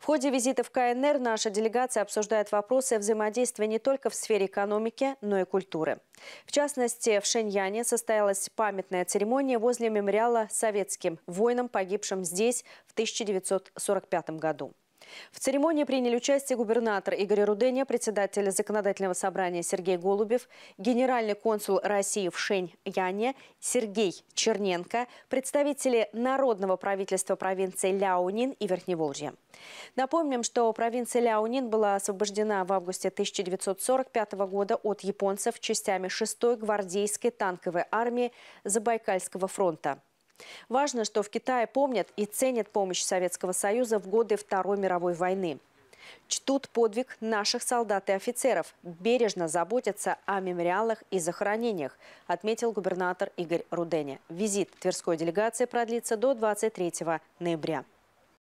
В ходе визита в КНР наша делегация обсуждает вопросы взаимодействия не только в сфере экономики, но и культуры. В частности, в Шэньяне состоялась памятная церемония возле мемориала советским воинам, погибшим здесь в 1945 году. В церемонии приняли участие губернатор Игорь Руденя, председатель законодательного собрания Сергей Голубев, генеральный консул России в Шэнь-Яне Сергей Черненко, представители Народного правительства провинции Ляонин и Верхневолжья. Напомним, что провинция Ляонин была освобождена в августе 1945 года от японцев частями 6-й гвардейской танковой армии Забайкальского фронта. Важно, что в Китае помнят и ценят помощь Советского Союза в годы Второй мировой войны. Чтут подвиг наших солдат и офицеров, бережно заботятся о мемориалах и захоронениях, отметил губернатор Игорь Руденя. Визит Тверской делегации продлится до 23 ноября.